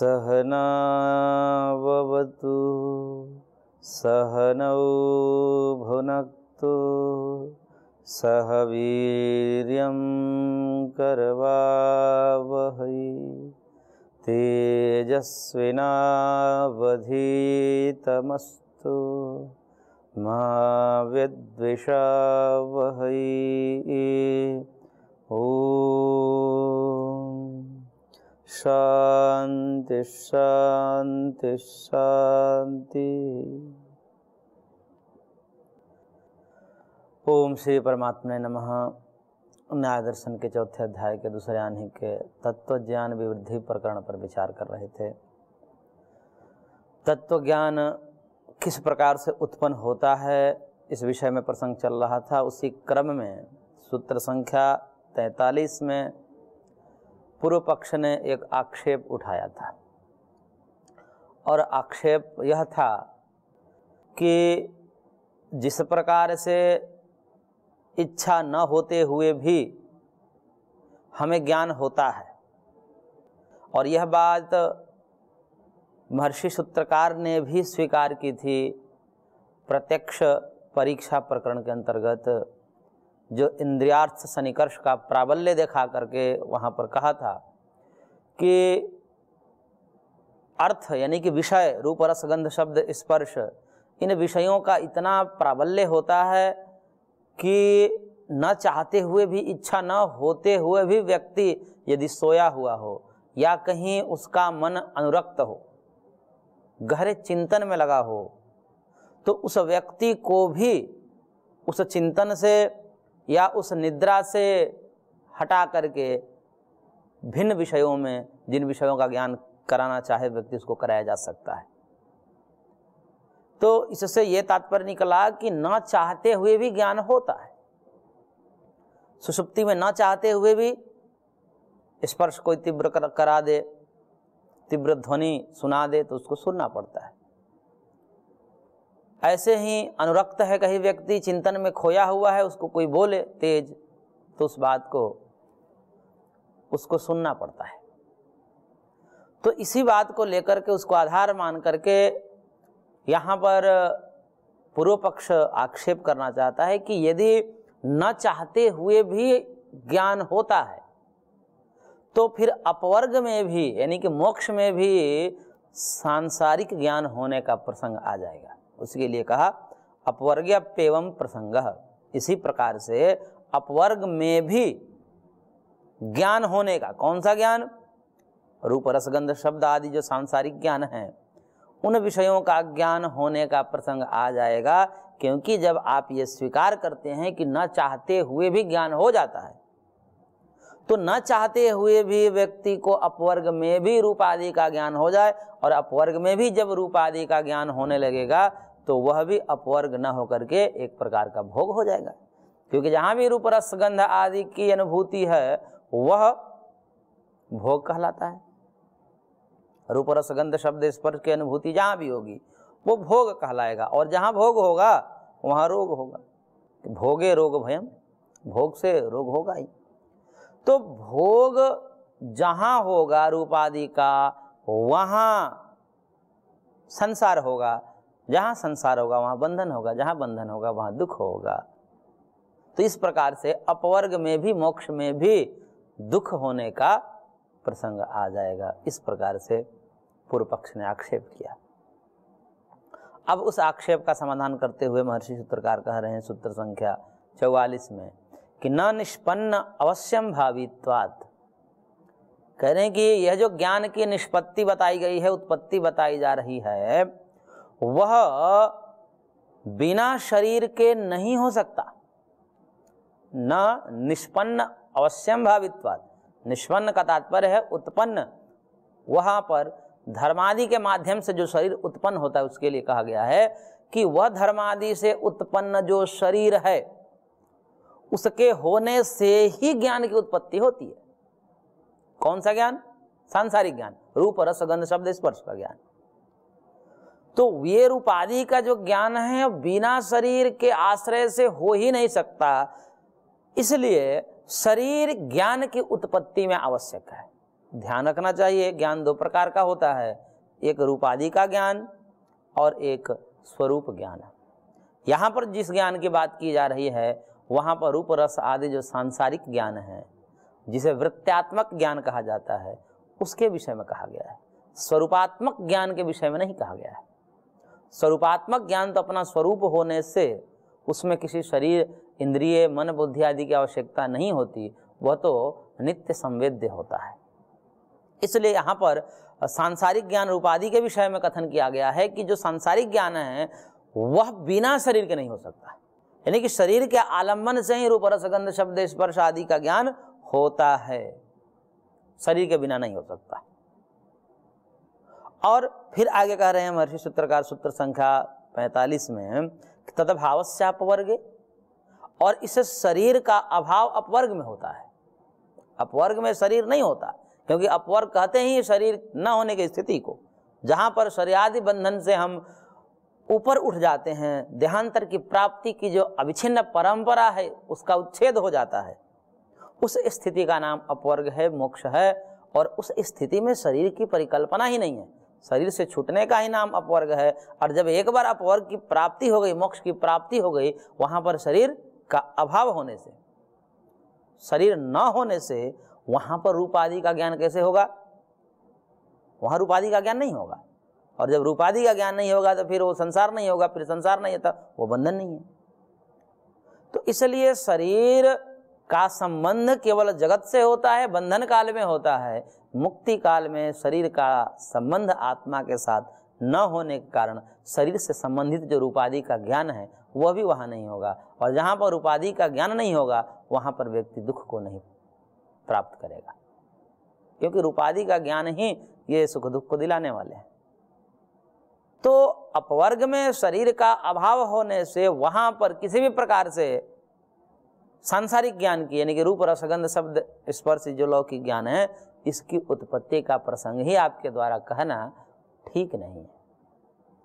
सहनावतु सहनौ भुनक्तु सह वीर्यं करवावहै तेजस्विनावधीतमस्तु शांति शांति शांति ओम श्री परमात्मा नमः न्याय दर्शन के चौथे अध्याय के दूसरे आने के तत्व ज्ञान विवृद्धि प्रकरण पर विचार कर रहे थे तत्व ज्ञान किस प्रकार से उत्पन्न होता है इस विषय में प्रसंग चल रहा था उसी क्रम में सूत्र संख्या तैतालीस में पूर्व पक्ष ने एक आक्षेप उठाया था और आक्षेप यह था कि जिस प्रकार से इच्छा न होते हुए भी हमें ज्ञान होता है और यह बात महर्षि सूत्रकार ने भी स्वीकार की थी प्रत्यक्ष परीक्षा प्रकरण के अंतर्गत जो इंद्रियार्थ सनिकर्ष का प्राबल्य देखा करके वहाँ पर कहा था कि अर्थ यानी कि विषय रूप रसगंध शब्द स्पर्श इन विषयों का इतना प्राबल्य होता है कि न चाहते हुए भी इच्छा न होते हुए भी व्यक्ति यदि सोया हुआ हो या कहीं उसका मन अनुरक्त हो गहरे चिंतन में लगा हो तो उस व्यक्ति को भी उस चिंतन से या उस निद्रा से हटा करके भिन्न विषयों में जिन विषयों का ज्ञान कराना चाहे व्यक्ति उसको कराया जा सकता है तो इससे यह तात्पर्य निकला कि ना चाहते हुए भी ज्ञान होता है सुषुप्ति में ना चाहते हुए भी स्पर्श कोई तीव्र करा दे तीव्र ध्वनि सुना दे तो उसको सुनना पड़ता है ऐसे ही अनुरक्त है कहीं व्यक्ति चिंतन में खोया हुआ है उसको कोई बोले तेज तो उस बात को उसको सुनना पड़ता है तो इसी बात को लेकर के उसको आधार मान करके यहाँ पर पूर्व पक्ष आक्षेप करना चाहता है कि यदि न चाहते हुए भी ज्ञान होता है तो फिर अपवर्ग में भी यानी कि मोक्ष में भी सांसारिक ज्ञान होने का प्रसंग आ जाएगा उसके लिए कहा अपवर्ग पेवम प्रसंग इसी प्रकार से अपवर्ग में भी ज्ञान होने का कौन सा ज्ञान रूप रसगंध शब्द आदि जो सांसारिक ज्ञान है उन विषयों का ज्ञान होने का प्रसंग आ जाएगा क्योंकि जब आप ये स्वीकार करते हैं कि न चाहते हुए भी ज्ञान हो जाता है तो न चाहते हुए भी व्यक्ति को अपवर्ग में भी रूप आदि का ज्ञान हो जाए और अपवर्ग में भी जब रूप आदि का ज्ञान होने लगेगा तो वह भी अपवर्ग न होकर के एक प्रकार का भोग हो जाएगा क्योंकि जहाँ भी रूप रसगंध गंध आदि की अनुभूति है वह भोग कहलाता है रूप रसगंध शब्द स्पर्श की अनुभूति जहाँ भी होगी वो भोग कहलाएगा और जहाँ भोग होगा वहाँ रोग होगा भोगे रोग भयम भोग से रोग होगा ही तो भोग जहाँ होगा रूपादि का वहाँ संसार होगा जहाँ संसार होगा वहाँ बंधन होगा जहाँ बंधन होगा वहाँ दुख होगा तो इस प्रकार से अपवर्ग में भी मोक्ष में भी दुख होने का प्रसंग आ जाएगा इस प्रकार से पूर्व पक्ष ने आक्षेप किया अब उस आक्षेप का समाधान करते हुए महर्षि सूत्रकार कह रहे हैं सूत्र संख्या चौवालीस में कि न निष्पन्न अवश्यम भावित्वात कह रहे हैं कि यह जो ज्ञान की निष्पत्ति बताई गई है उत्पत्ति बताई जा रही है वह बिना शरीर के नहीं हो सकता न निष्पन्न अवश्यम भावित्वाद निष्पन्न का तात्पर्य है उत्पन्न वहाँ पर धर्मादि के माध्यम से जो शरीर उत्पन्न होता है उसके लिए कहा गया है कि वह धर्मादि से उत्पन्न जो शरीर है उसके होने से ही ज्ञान की उत्पत्ति होती है कौन सा ज्ञान सांसारिक ज्ञान रूप रस गंध शब्द स्पर्श का ज्ञान तो ये उपाधि का जो ज्ञान है बिना शरीर के आश्रय से हो ही नहीं सकता इसलिए शरीर ज्ञान की उत्पत्ति में आवश्यक है ध्यान रखना चाहिए ज्ञान दो प्रकार का होता है एक रूपादि का ज्ञान और एक स्वरूप ज्ञान यहाँ पर जिस ज्ञान की बात की जा रही है वहाँ पर रूप रस आदि जो सांसारिक ज्ञान है जिसे वृत्त्यात्मक ज्ञान कहा जाता है उसके विषय में कहा गया है स्वरूपात्मक ज्ञान के विषय में नहीं कहा गया है स्वरूपात्मक ज्ञान तो अपना स्वरूप होने से उसमें किसी शरीर इंद्रिय मन बुद्धि आदि की आवश्यकता नहीं होती वह तो नित्य संवेद्य होता है इसलिए यहाँ पर सांसारिक ज्ञान रूपाधि के विषय में कथन किया गया है कि जो सांसारिक ज्ञान है वह बिना शरीर के नहीं हो सकता यानी कि शरीर के आलम्बन से ही रूप रसगंध शब्द स्पर्श आदि का ज्ञान होता है शरीर के बिना नहीं हो सकता और फिर आगे कह रहे हैं महर्षि सूत्रकार सूत्र संख्या पैंतालीस में तदभावस्या अपवर्गे और इस शरीर का अभाव अपवर्ग में होता है अपवर्ग में शरीर नहीं होता क्योंकि अपवर्ग कहते ही शरीर न होने की स्थिति को जहाँ पर शरियादि बंधन से हम ऊपर उठ जाते हैं देहांतर की प्राप्ति की जो अविच्छिन्न परंपरा है उसका उच्छेद हो जाता है उस स्थिति का नाम अपवर्ग है मोक्ष है और उस स्थिति में शरीर की परिकल्पना ही नहीं है शरीर से छूटने का ही नाम अपवर्ग है और जब एक बार अपवर्ग की प्राप्ति हो गई मोक्ष की प्राप्ति हो गई वहाँ पर शरीर का अभाव होने से शरीर न होने से वहाँ पर रूपादि का ज्ञान कैसे होगा वहाँ रूपादि का ज्ञान नहीं होगा और जब रूपादि का ज्ञान नहीं होगा तो फिर वो संसार नहीं होगा फिर संसार नहीं होता वो बंधन नहीं है तो इसलिए शरीर का संबंध केवल जगत से होता है बंधन काल में होता है मुक्ति काल में शरीर का संबंध आत्मा के साथ न होने के कारण शरीर से संबंधित जो रूपाधि का ज्ञान है वह भी वहाँ नहीं होगा और जहाँ पर उपाधि का ज्ञान नहीं होगा वहाँ पर व्यक्ति दुख को नहीं प्राप्त करेगा क्योंकि रूपाधि का ज्ञान ही ये सुख दुख को दिलाने वाले हैं तो अपवर्ग में शरीर का अभाव होने से वहाँ पर किसी भी प्रकार से सांसारिक ज्ञान की यानी कि रूप रसगंध शब्द स्पर्श जो लौकिक ज्ञान है इसकी उत्पत्ति का प्रसंग ही आपके द्वारा कहना ठीक नहीं है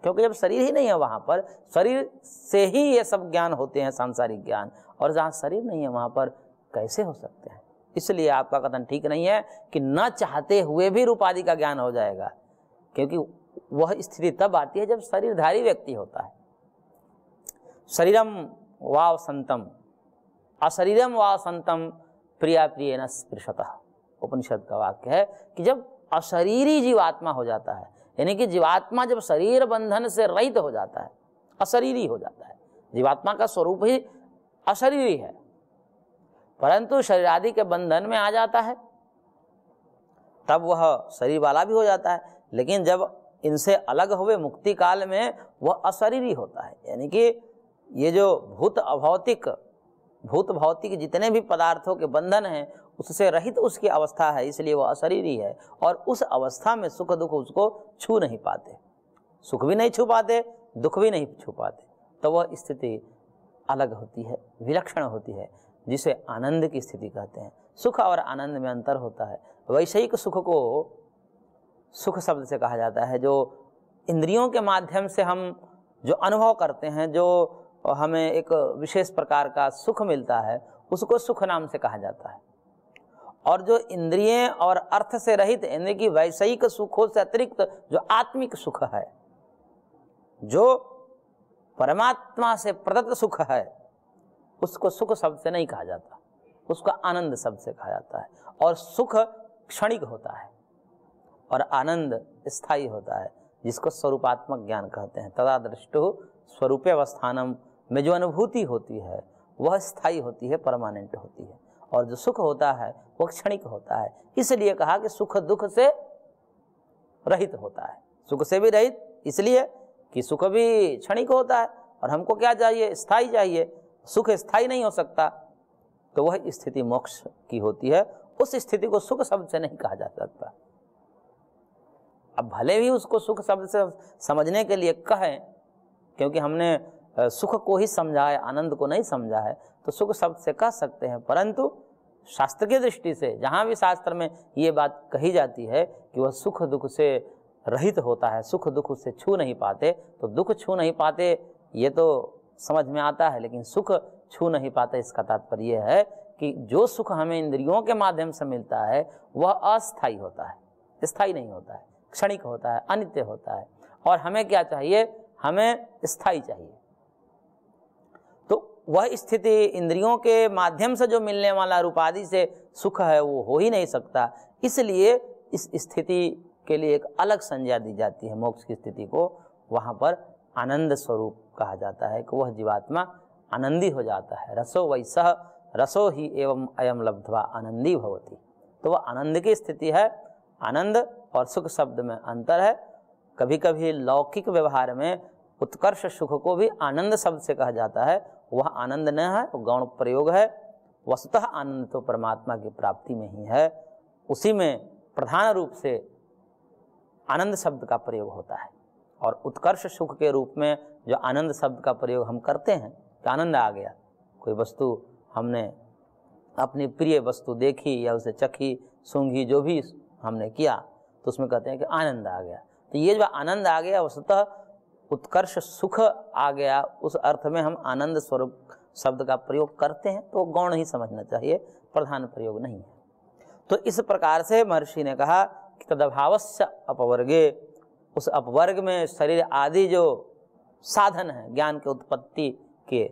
क्योंकि जब शरीर ही नहीं है वहाँ पर शरीर से ही ये सब ज्ञान होते हैं सांसारिक ज्ञान और जहाँ शरीर नहीं है वहाँ पर कैसे हो सकते हैं इसलिए आपका कथन ठीक नहीं है कि न चाहते हुए भी रूपादि का ज्ञान हो जाएगा क्योंकि वह स्थिति तब आती है जब शरीरधारी व्यक्ति होता है शरीरम वाव संतम अशरीरम वाव संतम प्रिया प्रिय न स्पृशतः उपनिषद का वाक्य है कि जब अशरीरी जीवात्मा हो जाता है यानी कि जीवात्मा जब शरीर बंधन से रहित हो जाता है अशरीरी हो जाता है जीवात्मा का स्वरूप ही अशरीरी है परंतु शरीर आदि के बंधन में आ जाता है तब वह शरीर वाला भी हो जाता है लेकिन जब इनसे अलग हुए मुक्ति काल में वह अशरीरी होता है यानी कि ये जो भूत अभौतिक भूत भौतिक जितने भी पदार्थों के बंधन हैं उससे रहित उसकी अवस्था है इसलिए वह अशरीरी है और उस अवस्था में सुख दुख उसको छू नहीं पाते सुख भी नहीं छू पाते दुख भी नहीं छू पाते तो वह स्थिति अलग होती है विलक्षण होती है जिसे आनंद की स्थिति कहते हैं सुख और आनंद में अंतर होता है वैषयिक सुख को सुख शब्द से कहा जाता है जो इंद्रियों के माध्यम से हम जो अनुभव करते हैं जो हमें एक विशेष प्रकार का सुख मिलता है उसको सुख नाम से कहा जाता है और जो इंद्रिय और अर्थ से रहित यानी कि वैषयिक सुखों से अतिरिक्त जो आत्मिक सुख है जो परमात्मा से प्रदत्त सुख है उसको सुख शब्द से नहीं कहा जाता उसको आनंद शब्द से कहा जाता है और सुख क्षणिक होता है और आनंद स्थायी होता है जिसको स्वरूपात्मक ज्ञान कहते हैं तदा दृष्टु स्वरूप अवस्थानम में जो अनुभूति होती है वह स्थायी होती है परमानेंट होती है और जो सुख होता है वह क्षणिक होता है इसलिए कहा कि सुख दुख से रहित होता है सुख से भी रहित इसलिए कि सुख भी क्षणिक होता है और हमको क्या चाहिए स्थाई चाहिए सुख स्थाई नहीं हो सकता तो वह स्थिति मोक्ष की होती है उस स्थिति को सुख शब्द से नहीं कहा जा सकता अब भले ही उसको सुख शब्द से समझने के लिए कहें क्योंकि हमने सुख को ही समझा है आनंद को नहीं समझा है तो सुख शब्द से कह सकते हैं परंतु शास्त्र की दृष्टि से जहाँ भी शास्त्र में ये बात कही जाती है कि वह सुख दुख से रहित होता है सुख दुख उससे छू नहीं पाते तो दुख छू नहीं पाते ये तो समझ में आता है लेकिन सुख छू नहीं पाता इसका तात्पर्य है कि जो सुख हमें इंद्रियों के माध्यम से मिलता है वह अस्थाई होता है स्थाई नहीं होता है क्षणिक होता है अनित्य होता है और हमें क्या चाहिए हमें स्थाई चाहिए वह स्थिति इंद्रियों के माध्यम से जो मिलने वाला रूपादि से सुख है वो हो ही नहीं सकता इसलिए इस स्थिति के लिए एक अलग संज्ञा दी जाती है मोक्ष की स्थिति को वहाँ पर आनंद स्वरूप कहा जाता है कि वह जीवात्मा आनंदी हो जाता है रसो वैसह रसो ही एवं अयम लब्धवा आनंदी भवती तो वह आनंद की स्थिति है आनंद और सुख शब्द में अंतर है कभी कभी लौकिक व्यवहार में उत्कर्ष सुख को भी आनंद शब्द से कहा जाता है वह आनंद न है वो गौण प्रयोग है वस्तुतः आनंद तो परमात्मा की प्राप्ति में ही है उसी में प्रधान रूप से आनंद शब्द का प्रयोग होता है और उत्कर्ष सुख के रूप में जो आनंद शब्द का प्रयोग हम करते हैं कि आनंद आ गया कोई वस्तु हमने अपनी प्रिय वस्तु देखी या उसे चखी सूंघी जो भी हमने किया तो उसमें कहते हैं कि आनंद आ गया तो ये जो आनंद आ गया वस्तुतः उत्कर्ष सुख आ गया उस अर्थ में हम आनंद स्वरूप शब्द का प्रयोग करते हैं तो गौण ही समझना चाहिए प्रधान प्रयोग नहीं है तो इस प्रकार से महर्षि ने कहा कि तदभावश्य अपवर्गे उस अपवर्ग में शरीर आदि जो साधन है ज्ञान के उत्पत्ति के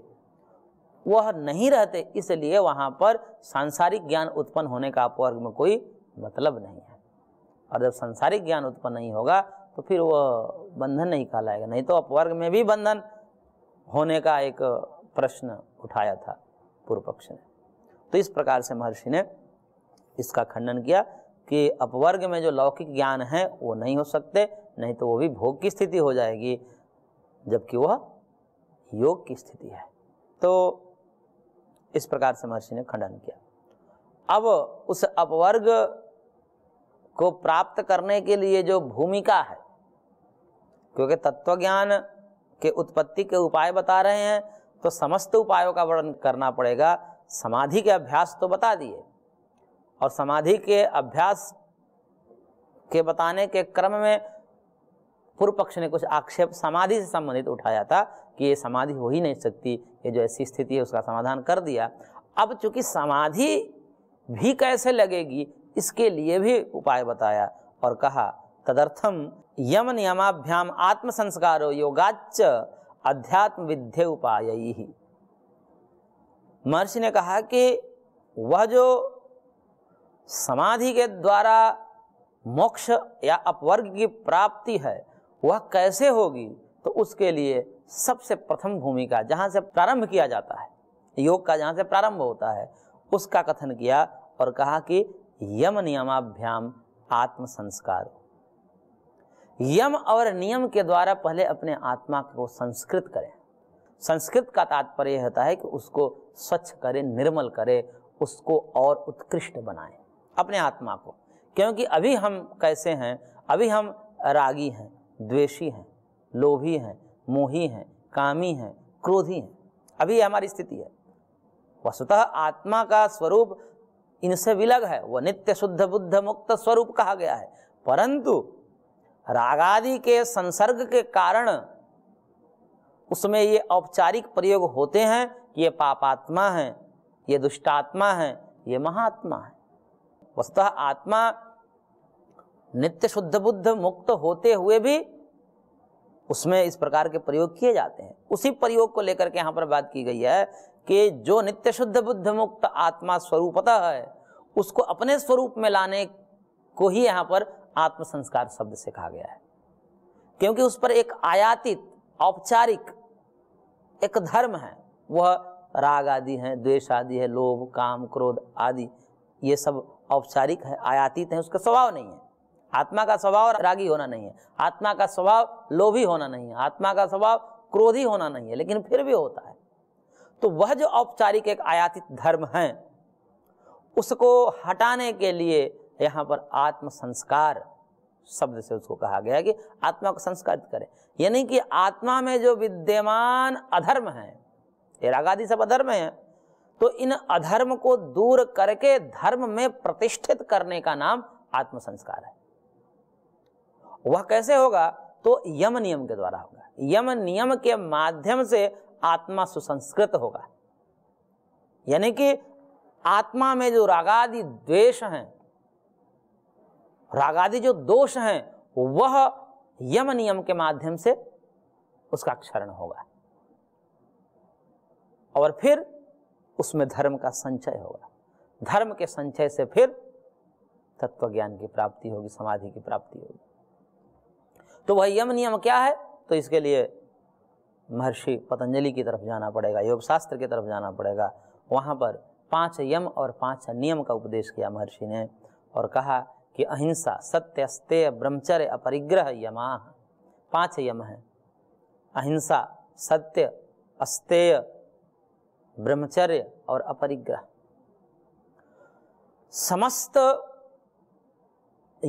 वह नहीं रहते इसलिए वहाँ पर सांसारिक ज्ञान उत्पन्न होने का अपवर्ग में कोई मतलब नहीं है और जब सांसारिक ज्ञान उत्पन्न नहीं होगा तो फिर वह बंधन नहीं कहलाएगा नहीं तो अपवर्ग में भी बंधन होने का एक प्रश्न उठाया था पूर्व पक्ष ने तो इस प्रकार से महर्षि ने इसका खंडन किया कि अपवर्ग में जो लौकिक ज्ञान है वो नहीं हो सकते नहीं तो वो भी भोग की स्थिति हो जाएगी जबकि वह योग की स्थिति है तो इस प्रकार से महर्षि ने खंडन किया अब उस अपवर्ग को प्राप्त करने के लिए जो भूमिका है क्योंकि तत्व ज्ञान के उत्पत्ति के उपाय बता रहे हैं तो समस्त उपायों का वर्णन करना पड़ेगा समाधि के अभ्यास तो बता दिए और समाधि के अभ्यास के बताने के क्रम में पूर्व पक्ष ने कुछ आक्षेप समाधि से संबंधित उठाया था कि ये समाधि हो ही नहीं सकती ये जो ऐसी स्थिति है उसका समाधान कर दिया अब चूंकि समाधि भी कैसे लगेगी इसके लिए भी उपाय बताया और कहा तदर्थम यम नियमाभ्याम आत्म योगाच अध्यात्म विद्य उपाय ही महर्षि ने कहा कि वह जो समाधि के द्वारा मोक्ष या अपवर्ग की प्राप्ति है वह कैसे होगी तो उसके लिए सबसे प्रथम भूमिका जहाँ से प्रारंभ किया जाता है योग का जहाँ से प्रारंभ होता है उसका कथन किया और कहा कि यम नियमाभ्याम आत्म संस्कार यम और नियम के द्वारा पहले अपने आत्मा को संस्कृत करें संस्कृत का तात्पर्य होता है कि उसको स्वच्छ करें निर्मल करें उसको और उत्कृष्ट बनाएं अपने आत्मा को क्योंकि अभी हम कैसे हैं अभी हम रागी हैं द्वेषी हैं लोभी हैं मोही हैं कामी हैं क्रोधी हैं अभी हमारी स्थिति है वस्तुतः आत्मा का स्वरूप इनसे विलग है वह नित्य शुद्ध बुद्ध मुक्त स्वरूप कहा गया है परंतु रागादि के संसर्ग के कारण उसमें ये औपचारिक प्रयोग होते हैं कि ये पापात्मा है ये दुष्टात्मा है ये महात्मा है वस्तः आत्मा नित्य शुद्ध बुद्ध मुक्त होते हुए भी उसमें इस प्रकार के प्रयोग किए जाते हैं उसी प्रयोग को लेकर के यहाँ पर बात की गई है कि जो नित्य शुद्ध बुद्ध मुक्त आत्मा स्वरूपतः है उसको अपने स्वरूप में लाने को ही यहाँ पर आत्म संस्कार शब्द से कहा गया है क्योंकि उस पर एक आयातित औपचारिक एक धर्म है वह राग आदि है द्वेष आदि है लोभ काम क्रोध आदि ये सब औपचारिक है आयातित है उसका स्वभाव नहीं है आत्मा का स्वभाव रागी होना नहीं है आत्मा का स्वभाव लोभी होना नहीं है आत्मा का स्वभाव क्रोधी होना नहीं है लेकिन फिर भी होता है तो वह जो औपचारिक एक आयातित धर्म है उसको हटाने के लिए यहाँ पर आत्म संस्कार शब्द से उसको कहा गया कि आत्मा को संस्कारित करें यानी कि आत्मा में जो विद्यमान अधर्म है ये रागादि सब अधर्म है तो इन अधर्म को दूर करके धर्म में प्रतिष्ठित करने का नाम आत्म संस्कार है वह कैसे होगा तो यम नियम के द्वारा होगा यम नियम के माध्यम से आत्मा सुसंस्कृत होगा यानी कि आत्मा में जो रागादि द्वेष हैं रागादि जो दोष हैं वह यम नियम के माध्यम से उसका क्षरण होगा और फिर उसमें धर्म का संचय होगा धर्म के संचय से फिर तत्व ज्ञान की प्राप्ति होगी समाधि की प्राप्ति होगी तो वह यम नियम क्या है तो इसके लिए महर्षि पतंजलि की तरफ जाना पड़ेगा योग शास्त्र की तरफ जाना पड़ेगा वहां पर पांच यम और पांच नियम का उपदेश किया महर्षि ने और कहा कि अहिंसा सत्य अस्तेय ब्रह्मचर्य अपरिग्रह यमा पांच यम है अहिंसा सत्य अस्तेय ब्रह्मचर्य और अपरिग्रह समस्त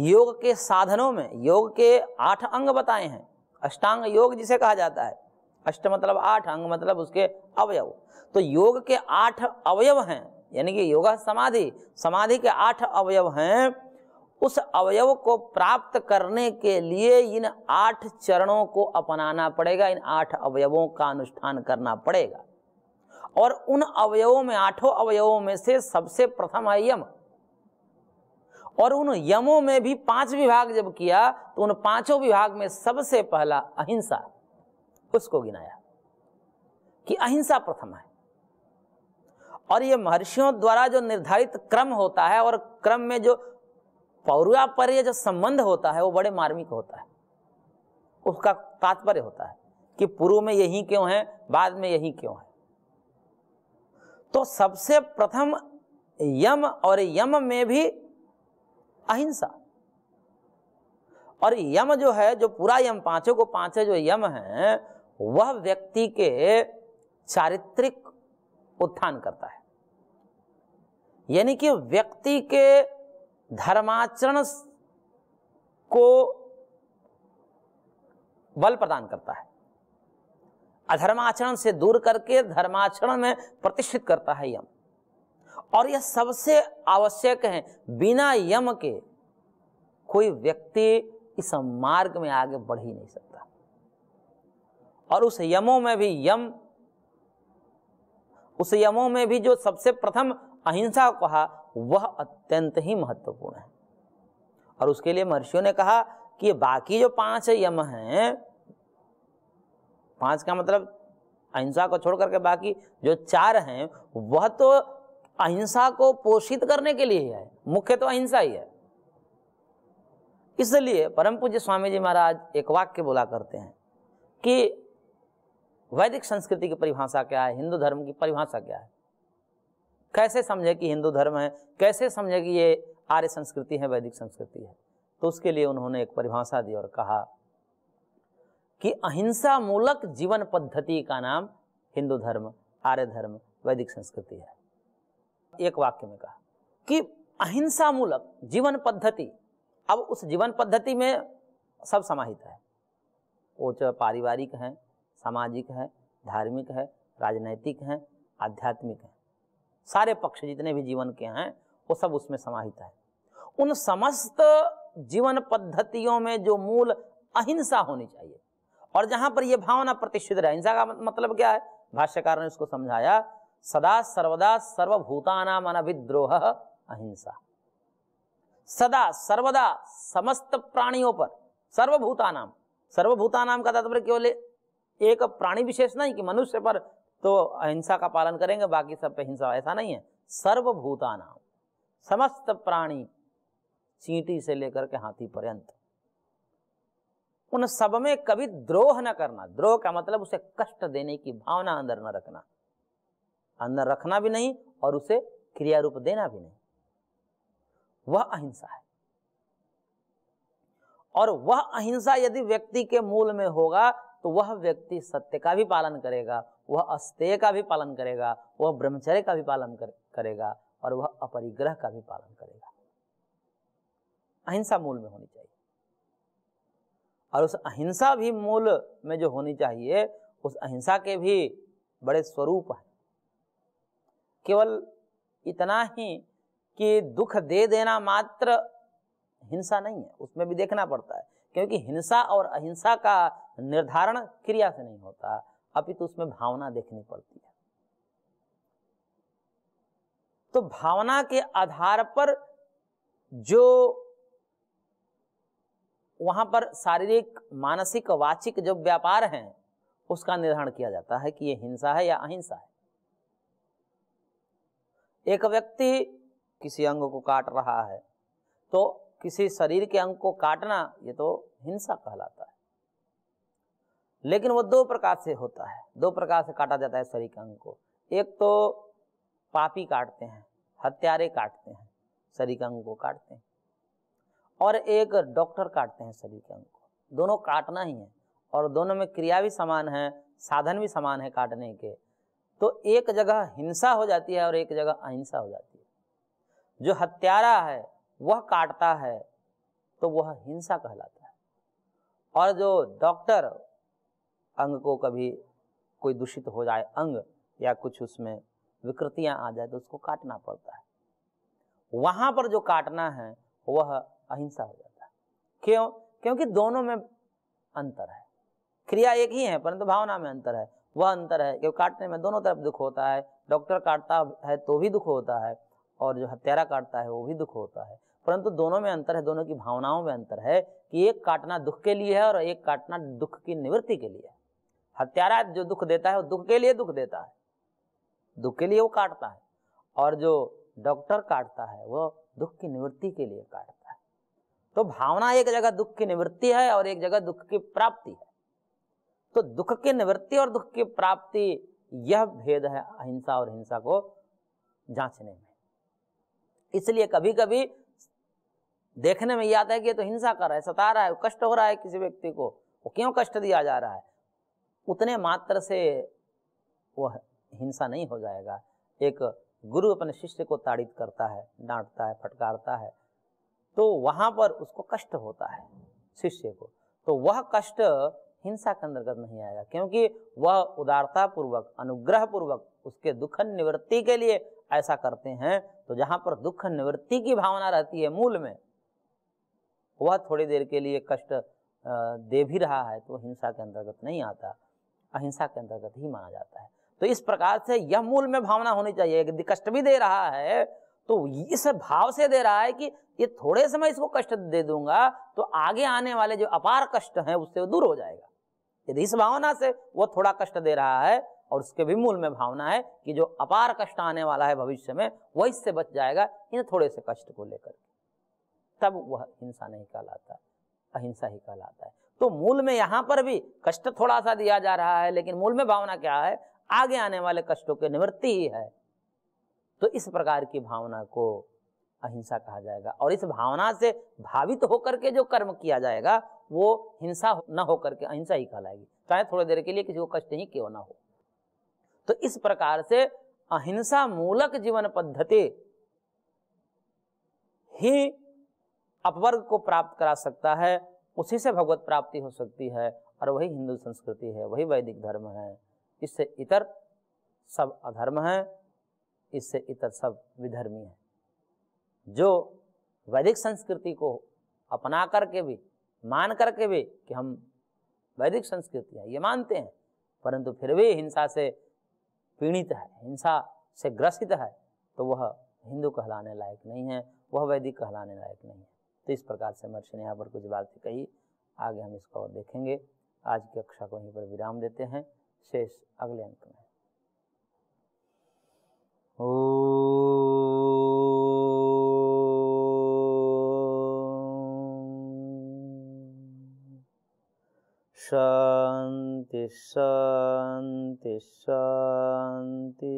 योग के साधनों में योग के आठ अंग बताए हैं अष्टांग योग जिसे कहा जाता है अष्ट मतलब आठ अंग मतलब उसके अवयव तो योग के आठ अवयव हैं यानी कि योगा समाधि समाधि के आठ अवयव हैं उस अवयव को प्राप्त करने के लिए इन आठ चरणों को अपनाना पड़ेगा इन आठ अवयवों का अनुष्ठान करना पड़ेगा और उन अवयवों में आठों अवयवों में से सबसे प्रथम है यम और उन यमों में भी पांच विभाग जब किया तो उन पांचों विभाग में सबसे पहला अहिंसा उसको गिनाया कि अहिंसा प्रथम है और ये महर्षियों द्वारा जो निर्धारित क्रम होता है और क्रम में जो पौरापर्य जो संबंध होता है वो बड़े मार्मिक होता है उसका तात्पर्य होता है कि पूर्व में यही क्यों है बाद में यही क्यों है तो सबसे प्रथम यम और यम में भी अहिंसा और यम जो है जो पूरा यम पांचों को पांचे जो यम है वह व्यक्ति के चारित्रिक उत्थान करता है यानी कि व्यक्ति के धर्माचरण को बल प्रदान करता है अधर्माचरण से दूर करके धर्माचरण में प्रतिष्ठित करता है यम और यह सबसे आवश्यक है बिना यम के कोई व्यक्ति इस मार्ग में आगे बढ़ ही नहीं सकता और उस यमों में भी यम उस यमों में भी जो सबसे प्रथम अहिंसा कहा वह अत्यंत ही महत्वपूर्ण है और उसके लिए महर्षियों ने कहा कि बाकी जो पांच यम हैं पांच का मतलब अहिंसा को छोड़ करके बाकी जो चार हैं वह तो अहिंसा को पोषित करने के लिए ही है मुख्य तो अहिंसा ही है इसलिए परम पूज्य स्वामी जी महाराज एक वाक्य बोला करते हैं कि वैदिक संस्कृति की परिभाषा क्या है हिंदू धर्म की परिभाषा क्या है कैसे समझे कि हिंदू धर्म है कैसे समझे कि ये आर्य संस्कृति है वैदिक संस्कृति है तो उसके लिए उन्होंने एक परिभाषा दी और कहा कि अहिंसा मूलक जीवन पद्धति का नाम हिंदू धर्म आर्य धर्म वैदिक संस्कृति है एक वाक्य में कहा कि अहिंसा मूलक जीवन पद्धति अब उस जीवन पद्धति में सब समाहित है वो चाहे पारिवारिक है सामाजिक है धार्मिक है राजनैतिक है आध्यात्मिक है सारे पक्ष जितने भी जीवन के हैं वो सब उसमें समाहित है उन समस्त जीवन पद्धतियों में जो मूल अहिंसा होनी चाहिए और जहां पर यह भावना प्रतिष्ठित रहे अहिंसा का मतलब क्या है भाष्यकार ने उसको समझाया सदा सर्वदा सर्वभूतानाम विद्रोह अहिंसा सदा सर्वदा समस्त प्राणियों पर सर्वभूतानाम सर्वभूतानाम का तात्पर्य केवल एक प्राणी विशेष नहीं कि मनुष्य पर तो अहिंसा का पालन करेंगे बाकी सब पे हिंसा ऐसा नहीं है सर्वभूता नाम समस्त प्राणी चींटी से लेकर के हाथी पर्यंत उन सब में कभी द्रोह न करना द्रोह का मतलब उसे कष्ट देने की भावना अंदर न रखना अंदर रखना भी नहीं और उसे क्रिया रूप देना भी नहीं वह अहिंसा है और वह अहिंसा यदि व्यक्ति के मूल में होगा तो वह व्यक्ति सत्य का भी पालन करेगा वह अस्तेय का भी पालन करेगा वह ब्रह्मचर्य का भी पालन कर, करेगा और वह अपरिग्रह का भी पालन करेगा अहिंसा मूल में होनी चाहिए और उस अहिंसा भी मूल में जो होनी चाहिए उस अहिंसा के भी बड़े स्वरूप हैं केवल इतना ही कि दुख दे देना मात्र हिंसा नहीं है उसमें भी देखना पड़ता है क्योंकि हिंसा और अहिंसा का निर्धारण क्रिया से नहीं होता अपितु तो उसमें भावना देखनी पड़ती है तो भावना के आधार पर जो वहां पर शारीरिक मानसिक वाचिक जो व्यापार हैं उसका निर्धारण किया जाता है कि यह हिंसा है या अहिंसा है एक व्यक्ति किसी अंग को काट रहा है तो किसी शरीर के अंग को काटना ये तो हिंसा कहलाता है लेकिन वो दो प्रकार से होता है दो प्रकार से काटा जाता है शरीर के अंग को एक तो पापी काटते हैं हत्यारे काटते हैं शरीर के अंग को काटते हैं और एक डॉक्टर काटते हैं शरीर के अंग को दोनों काटना ही है और दोनों में क्रिया भी समान है साधन भी समान है काटने के तो एक जगह हिंसा हो जाती है और एक जगह अहिंसा हो जाती है जो हत्यारा है वह काटता है तो वह हिंसा कहलाता है और जो डॉक्टर अंग को कभी कोई दूषित हो जाए अंग या कुछ उसमें विकृतियां आ जाए तो उसको काटना पड़ता है वहां पर जो काटना है वह अहिंसा हो जाता है क्यों क्योंकि दोनों में अंतर है क्रिया एक ही है परंतु भावना में अंतर है वह अंतर है क्योंकि काटने में दोनों तरफ दुख होता है डॉक्टर काटता है तो भी दुख होता है और जो हत्यारा काटता है वो भी दुख होता है परंतु दोनों में अंतर है दोनों की भावनाओं में अंतर है कि एक काटना दुख के लिए है और एक काटना दुख की निवृत्ति के लिए है हत्यारा जो दुख देता है वो दुख के लिए दुख देता है दुख के लिए वो काटता है और जो डॉक्टर काटता है वो दुख की निवृत्ति के लिए काटता है तो भावना एक जगह दुख की निवृत्ति है और एक जगह दुख की प्राप्ति है तो दुख की निवृत्ति और दुख की प्राप्ति यह भेद है अहिंसा और हिंसा को जांचने में इसलिए कभी कभी देखने में याद आता है कि ये तो हिंसा कर रहा है सता रहा है कष्ट हो रहा है किसी व्यक्ति को वो क्यों कष्ट दिया जा रहा है उतने मात्र से वो हिंसा नहीं हो जाएगा एक गुरु अपने शिष्य को ताड़ित करता है डांटता है फटकारता है तो वहाँ पर उसको कष्ट होता है शिष्य को तो वह कष्ट हिंसा के अंतर्गत नहीं आएगा क्योंकि वह उदारतापूर्वक अनुग्रह पूर्वक उसके दुखन निवृत्ति के लिए ऐसा करते हैं तो जहां पर दुख निवृत्ति की भावना रहती है मूल में वह थोड़ी देर के लिए कष्ट दे भी रहा है तो हिंसा के अंतर्गत नहीं आता अहिंसा के अंतर्गत ही माना जाता है तो इस प्रकार से यह मूल में भावना होनी चाहिए यदि कष्ट भी दे रहा है तो इस भाव से दे रहा है कि ये थोड़े समय इसको कष्ट दे दूंगा तो आगे आने वाले जो अपार कष्ट हैं उससे दूर हो जाएगा यदि इस भावना से वो थोड़ा कष्ट दे रहा है और उसके भी मूल में भावना है कि जो अपार कष्ट आने वाला है भविष्य में वह इससे बच जाएगा इन थोड़े से कष्ट को लेकर तब वह हिंसा नहीं कहलाता अहिंसा ही कहलाता है तो मूल में यहाँ पर भी कष्ट थोड़ा सा दिया जा रहा है लेकिन मूल में भावना क्या है आगे आने वाले कष्टों की निवृत्ति ही है तो इस प्रकार की भावना को अहिंसा कहा जाएगा और इस भावना से भावित तो होकर के जो कर्म किया जाएगा वो हिंसा न होकर के अहिंसा ही कहलाएगी चाहे थोड़ी देर के लिए किसी को कष्ट ही क्यों ना हो तो इस प्रकार से अहिंसा मूलक जीवन पद्धति ही अपवर्ग को प्राप्त करा सकता है उसी से भगवत प्राप्ति हो सकती है और वही हिंदू संस्कृति है वही वैदिक धर्म है इससे इतर सब अधर्म है इससे इतर सब विधर्मी है जो वैदिक संस्कृति को अपना करके भी मान करके भी कि हम वैदिक संस्कृति है ये मानते हैं परंतु फिर भी हिंसा से पीड़ित है हिंसा से ग्रसित है तो वह हिंदू कहलाने लायक नहीं है वह वैदिक कहलाने लायक नहीं है तो इस प्रकार से महर्षि ने यहाँ पर कुछ बातें कही आगे हम इसको और देखेंगे आज की कक्षा को यहीं पर विराम देते हैं शेष अगले अंक में ओ शांति शांति शांति